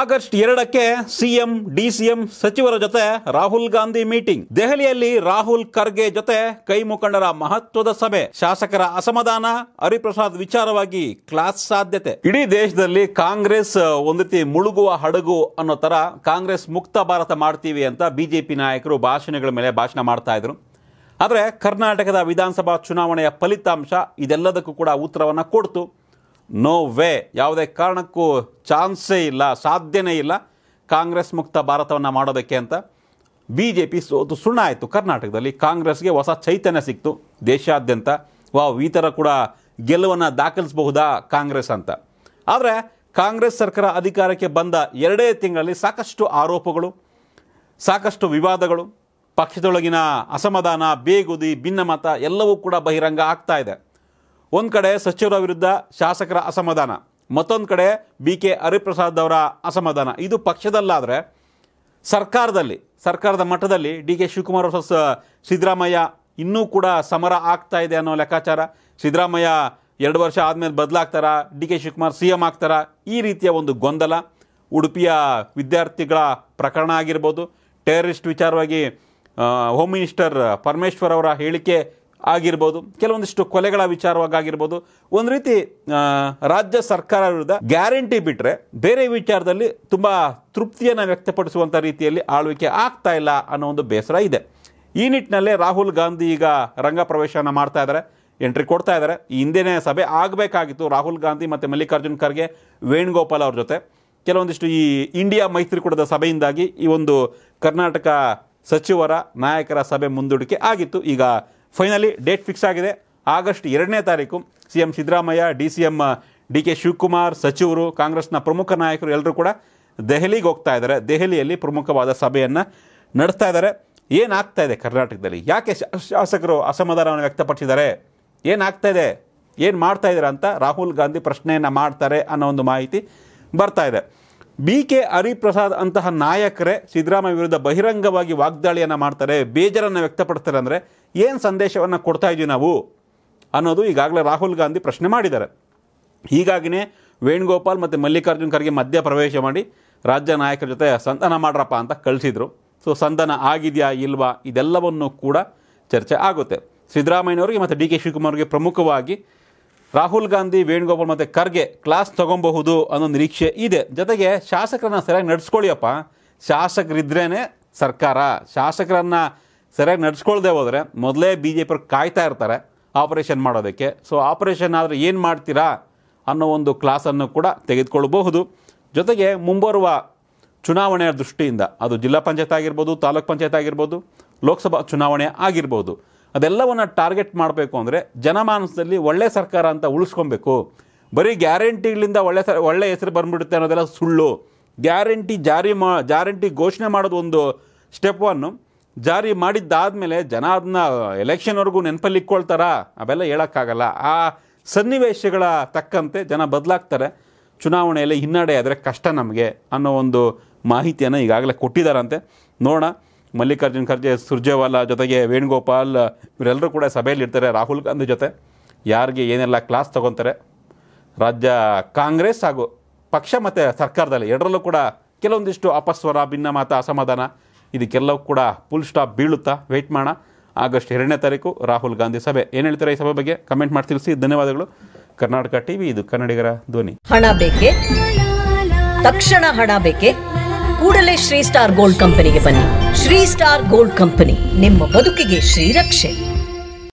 August ಎರಡಕ್ಕೆ CM DCM ಸಚಿವರ ಜೊತೆ ರಾಹುಲ್ ಗಾಂಧಿ ಮೀಟಿಂಗ್ ದೆಹಲಿಯಲ್ಲಿ ರಾಹುಲ್ ಖರ್ಗೆ ಜೊತೆ ಕೈ ಮುಖಂಡರ ಮಹತ್ವದ ಸಭೆ ಶಾಸಕರ ಅಸಮಾಧಾನ ಹರಿಪ್ರಸಾದ್ ವಿಚಾರವಾಗಿ ಕ್ಲಾಸ್ ಸಾಧ್ಯತೆ ಇಡೀ ದೇಶದಲ್ಲಿ ಕಾಂಗ್ರೆಸ್ ಒಂದ್ ರೀತಿ ಮುಳುಗುವ ಹಡಗು ಅನ್ನೋ ತರ ಕಾಂಗ್ರೆಸ್ ಮುಕ್ತ ಭಾರತ ಮಾಡ್ತೀವಿ ಅಂತ ಬಿಜೆಪಿ ನಾಯಕರು ಭಾಷಣಗಳ ಮೇಲೆ ಭಾಷಣ ಮಾಡ್ತಾ ಇದ್ರು ಆದರೆ ಕರ್ನಾಟಕದ ವಿಧಾನಸಭಾ ಚುನಾವಣೆಯ ಫಲಿತಾಂಶ ಇದೆಲ್ಲದಕ್ಕೂ ಕೂಡ ಉತ್ತರವನ್ನು ಕೊಡ್ತು ನೋ ವೇ ಯಾವುದೇ ಕಾರಣಕ್ಕೂ ಚಾನ್ಸೇ ಇಲ್ಲ ಸಾಧ್ಯನೇ ಇಲ್ಲ ಕಾಂಗ್ರೆಸ್ ಮುಕ್ತ ಭಾರತವನ್ನು ಮಾಡೋದಕ್ಕೆ ಅಂತ ಬಿ ಜೆ ಪಿ ಸೋತು ಸುಣ್ಣ ಆಯಿತು ಕರ್ನಾಟಕದಲ್ಲಿ ಕಾಂಗ್ರೆಸ್ಗೆ ಹೊಸ ಚೈತನ್ಯ ಸಿಕ್ತು ದೇಶಾದ್ಯಂತ ವಾವ್ ಈ ಥರ ಕೂಡ ಗೆಲುವನ್ನು ದಾಖಲಿಸಬಹುದಾ ಕಾಂಗ್ರೆಸ್ ಅಂತ ಆದರೆ ಕಾಂಗ್ರೆಸ್ ಸರ್ಕಾರ ಅಧಿಕಾರಕ್ಕೆ ಬಂದ ಎರಡೇ ತಿಂಗಳಲ್ಲಿ ಸಾಕಷ್ಟು ಆರೋಪಗಳು ಸಾಕಷ್ಟು ವಿವಾದಗಳು ಪಕ್ಷದೊಳಗಿನ ಅಸಮಾಧಾನ ಬೇಗುದಿ ಭಿನ್ನಮತ ಎಲ್ಲವೂ ಕೂಡ ಬಹಿರಂಗ ಆಗ್ತಾ ಇದೆ ಒಂದು ಕಡೆ ಸಚಿವರ ವಿರುದ್ಧ ಶಾಸಕರ ಅಸಮಾಧಾನ ಮತ್ತೊಂದು ಕಡೆ ಬಿ ಕೆ ಹರಿಪ್ರಸಾದ್ ಅವರ ಅಸಮಾಧಾನ ಇದು ಪಕ್ಷದಲ್ಲಾದರೆ ಸರ್ಕಾರದಲ್ಲಿ ಸರ್ಕಾರದ ಮಟ್ಟದಲ್ಲಿ D K Shivakumar versus Siddaramaiah ಇನ್ನೂ ಕೂಡ ಸಮರ ಆಗ್ತಾ ಇದೆ ಅನ್ನೋ ಲೆಕ್ಕಾಚಾರ ಸಿದ್ದರಾಮಯ್ಯ ಎರಡು ವರ್ಷ ಆದಮೇಲೆ ಬದಲಾಗ್ತಾರ D K Shivakumar C M ಆಗ್ತಾರ ಈ ರೀತಿಯ ಒಂದು ಗೊಂದಲ ಉಡುಪಿಯ ವಿದ್ಯಾರ್ಥಿಗಳ ಪ್ರಕರಣ ಆಗಿರ್ಬೋದು ಟೆರರಿಸ್ಟ್ ವಿಚಾರವಾಗಿ ಹೋಮ್ ಮಿನಿಸ್ಟರ್ ಪರಮೇಶ್ವರ್ ಅವರ ಹೇಳಿಕೆ ಆಗಿರ್ಬೋದು ಕೆಲವೊಂದಿಷ್ಟು ಕೊಲೆಗಳ ವಿಚಾರವಾಗಿ ಆಗಿರ್ಬೋದು ಒಂದು ರೀತಿ ರಾಜ್ಯ ಸರ್ಕಾರ ವಿರುದ್ಧ ಗ್ಯಾರಂಟಿ ಬಿಟ್ಟರೆ ಬೇರೆ ವಿಚಾರದಲ್ಲಿ ತುಂಬ ತೃಪ್ತಿಯನ್ನು ವ್ಯಕ್ತಪಡಿಸುವಂಥ ರೀತಿಯಲ್ಲಿ ಆಳ್ವಿಕೆ ಆಗ್ತಾ ಇಲ್ಲ ಅನ್ನೋ ಒಂದು ಬೇಸರ ಇದೆ ಈ ನಿಟ್ಟಿನಲ್ಲೇ ರಾಹುಲ್ ಗಾಂಧಿ ಈಗ ರಂಗ ಪ್ರವೇಶನ ಮಾಡ್ತಾ ಇದ್ದಾರೆ ಎಂಟ್ರಿ ಕೊಡ್ತಾ ಇದ್ದಾರೆ ಈ ಸಭೆ ಆಗಬೇಕಾಗಿತ್ತು ರಾಹುಲ್ ಗಾಂಧಿ ಮತ್ತು ಮಲ್ಲಿಕಾರ್ಜುನ್ ಖರ್ಗೆ ವೇಣುಗೋಪಾಲ್ ಅವ್ರ ಜೊತೆ ಕೆಲವೊಂದಿಷ್ಟು ಈ ಇಂಡಿಯಾ ಮೈತ್ರಿಕೂಟದ ಸಭೆಯಿಂದಾಗಿ ಈ ಒಂದು ಕರ್ನಾಟಕ ಸಚಿವರ ನಾಯಕರ ಸಭೆ ಮುಂದೂಡಿಕೆ ಆಗಿತ್ತು ಈಗ ಫೈನಲಿ ಡೇಟ್ ಫಿಕ್ಸ್ ಆಗಿದೆ ಆಗಸ್ಟ್ ಎರಡನೇ ತಾರೀಕು C M Siddaramaiah D C M D K Shivakumar ಸಚಿವರು ಕಾಂಗ್ರೆಸ್ನ ಪ್ರಮುಖ ನಾಯಕರು ಎಲ್ಲರೂ ಕೂಡ ದೆಹಲಿಗೆ ಹೋಗ್ತಾ ಇದ್ದಾರೆ ದೆಹಲಿಯಲ್ಲಿ ಪ್ರಮುಖವಾದ ಸಭೆಯನ್ನು ನಡೆಸ್ತಾ ಇದ್ದಾರೆ ಏನಾಗ್ತಾ ಇದೆ ಕರ್ನಾಟಕದಲ್ಲಿ ಯಾಕೆ ಶಾಸಕರು ಅಸಮಾಧಾನವನ್ನು ವ್ಯಕ್ತಪಡಿಸಿದ್ದಾರೆ ಏನಾಗ್ತಾ ಇದೆ ಏನು ಮಾಡ್ತಾ ಇದ್ದೀರಾ ಅಂತ ರಾಹುಲ್ ಗಾಂಧಿ ಪ್ರಶ್ನೆಯನ್ನು ಮಾಡ್ತಾರೆ ಅನ್ನೋ ಒಂದು ಮಾಹಿತಿ ಬರ್ತಾ ಇದೆ ಬಿ ಕೆ ಹರಿಪ್ರಸಾದ್ ಅಂತಹ ನಾಯಕರೇ ಸಿದ್ದರಾಮಯ್ಯ ವಿರುದ್ಧ ಬಹಿರಂಗವಾಗಿ ವಾಗ್ದಾಳಿಯನ್ನು ಮಾಡ್ತಾರೆ ಬೇಜಾರನ್ನು ವ್ಯಕ್ತಪಡಿಸ್ತಾರೆ ಅಂದರೆ ಏನು ಸಂದೇಶವನ್ನು ಕೊಡ್ತಾ ಇದ್ದೀವಿ ನಾವು ಅನ್ನೋದು ಈಗಾಗಲೇ ರಾಹುಲ್ ಗಾಂಧಿ ಪ್ರಶ್ನೆ ಮಾಡಿದ್ದಾರೆ ಹೀಗಾಗಿಯೇ ವೇಣುಗೋಪಾಲ್ ಮತ್ತು ಮಲ್ಲಿಕಾರ್ಜುನ್ ಖರ್ಗೆ ಮಧ್ಯ ಪ್ರವೇಶ ಮಾಡಿ ರಾಜ್ಯ ನಾಯಕರ ಜೊತೆ ಸಂಧಾನ ಮಾಡ್ರಪ್ಪ ಅಂತ ಕಳಿಸಿದರು ಸೊ ಸಂಧಾನ ಆಗಿದೆಯಾ ಇಲ್ವಾ ಇದೆಲ್ಲವನ್ನು ಕೂಡ ಚರ್ಚೆ ಆಗುತ್ತೆ ಸಿದ್ದರಾಮಯ್ಯನವರಿಗೆ ಮತ್ತು ಡಿ ಕೆ ಶಿವಕುಮಾರ್ಗೆ ಪ್ರಮುಖವಾಗಿ ರಾಹುಲ್ ಗಾಂಧಿ ವೇಣುಗೋಪಾಲ್ ಮತ್ತು ಖರ್ಗೆ ಕ್ಲಾಸ್ ತೊಗೊಬಹುದು ಅನ್ನೋ ನಿರೀಕ್ಷೆ ಇದೆ ಜೊತೆಗೆ ಶಾಸಕರನ್ನು ಸರಿಯಾಗಿ ನಡೆಸ್ಕೊಳ್ಳಿಯಪ್ಪ ಶಾಸಕರಿದ್ರೇ ಸರ್ಕಾರ ಶಾಸಕರನ್ನು ಸರಿಯಾಗಿ ನಡ್ಸ್ಕೊಳ್ದೆ ಹೋದರೆ ಮೊದಲೇ ಬಿ ಜೆ ಪಿ ಕಾಯ್ತಾ ಇರ್ತಾರೆ ಆಪರೇಷನ್ ಮಾಡೋದಕ್ಕೆ ಸೊ ಆಪರೇಷನ್ ಆದರೆ ಏನು ಮಾಡ್ತೀರಾ ಅನ್ನೋ ಒಂದು ಕ್ಲಾಸನ್ನು ಕೂಡ ತೆಗೆದುಕೊಳ್ಳಬಹುದು ಜೊತೆಗೆ ಮುಂಬರುವ ಚುನಾವಣೆಯ ದೃಷ್ಟಿಯಿಂದ ಅದು ಜಿಲ್ಲಾ ಪಂಚಾಯತ್ ಆಗಿರ್ಬೋದು ತಾಲೂಕ್ ಪಂಚಾಯತ್ ಆಗಿರ್ಬೋದು ಲೋಕಸಭಾ ಚುನಾವಣೆ ಆಗಿರ್ಬೋದು ಅದೆಲ್ಲವನ್ನು ಟಾರ್ಗೆಟ್ ಮಾಡಬೇಕು ಅಂದರೆ ಜನಮಾನಸದಲ್ಲಿ ಒಳ್ಳೆ ಸರ್ಕಾರ ಅಂತ ಉಳಿಸ್ಕೊಬೇಕು ಬರೀ ಗ್ಯಾರಂಟಿಗಳಿಂದ ಒಳ್ಳೆ ಸರ್ ಒಳ್ಳೆ ಹೆಸರು ಬಂದುಬಿಡುತ್ತೆ ಅನ್ನೋದೆಲ್ಲ ಸುಳ್ಳು ಗ್ಯಾರಂಟಿ ಜಾರಿ ಮಾ ಗ್ಯಾರಂಟಿ ಘೋಷಣೆ ಮಾಡೋದು ಒಂದು ಸ್ಟೆಪ್ ಒನ್ನು ಜಾರಿ ಮಾಡಿದ್ದಾದಮೇಲೆ ಜನ ಅದನ್ನ ಎಲೆಕ್ಷನ್ವರೆಗೂ ನೆನಪಲ್ಲಿ ಇಟ್ಕೊಳ್ತಾರ ಅವೆಲ್ಲ ಹೇಳೋಕ್ಕಾಗಲ್ಲ ಆ ಸನ್ನಿವೇಶಗಳ ತಕ್ಕಂತೆ ಜನ ಬದಲಾಗ್ತಾರೆ ಚುನಾವಣೆಯಲ್ಲಿ ಹಿನ್ನಡೆ ಆದರೆ ಕಷ್ಟ ನಮಗೆ ಅನ್ನೋ ಒಂದು ಮಾಹಿತಿಯನ್ನು ಈಗಾಗಲೇ ಕೊಟ್ಟಿದ್ದಾರಂತೆ ನೋಡೋಣ ಮಲ್ಲಿಕಾರ್ಜುನ ಖರ್ಗೆ ಸುರ್ಜೇವಾಲಾ ಜೊತೆಗೆ ವೇಣುಗೋಪಾಲ್ ಇವರೆಲ್ಲರೂ ಕೂಡ ಸಭೆಯಲ್ಲಿ ಇರ್ತಾರೆ ರಾಹುಲ್ ಗಾಂಧಿ ಜೊತೆ ಯಾರಿಗೆ ಏನೆಲ್ಲ ಕ್ಲಾಸ್ ತೊಗೊತಾರೆ ರಾಜ್ಯ ಕಾಂಗ್ರೆಸ್ ಹಾಗೂ ಪಕ್ಷ ಮತ್ತು ಸರ್ಕಾರದಲ್ಲಿ ಎರಡರಲ್ಲೂ ಕೂಡ ಕೆಲವೊಂದಿಷ್ಟು ಅಪಸ್ವರ ಭಿನ್ನಮತ ಅಸಮಾಧಾನ ಇದಕ್ಕೆಲ್ಲವೂ ಕೂಡ ಫುಲ್ ಸ್ಟಾಪ್ ಬೀಳುತ್ತಾ ವೆಯ್ಟ್ ಮಾಡೋಣ ಆಗಸ್ಟ್ ಎರಡನೇ ತಾರೀಕು ರಾಹುಲ್ ಗಾಂಧಿ ಸಭೆ ಏನು ಹೇಳ್ತಾರೆ ಈ ಸಭೆ ಬಗ್ಗೆ ಕಮೆಂಟ್ ಮಾಡಿ ತಿಳಿಸಿ ಧನ್ಯವಾದಗಳು ಕರ್ನಾಟಕ ಟಿವಿ ಇದು ಕನ್ನಡಿಗರ ಧ್ವನಿ ಹಣ ಬೇಕೆ ತಕ್ಷಣ ಹಣ ಬೇಕೆ ಕೂಡಲೇ ಶ್ರೀ ಸ್ಟಾರ್ ಗೋಲ್ಡ್ ಕಂಪನಿಗೆ ಬನ್ನಿ ಶ್ರೀ ಸ್ಟಾರ್ ಗೋಲ್ಡ್ ಕಂಪನಿ ನಿಮ್ಮ ಬದುಕಿಗೆ ಶ್ರೀರಕ್ಷೆ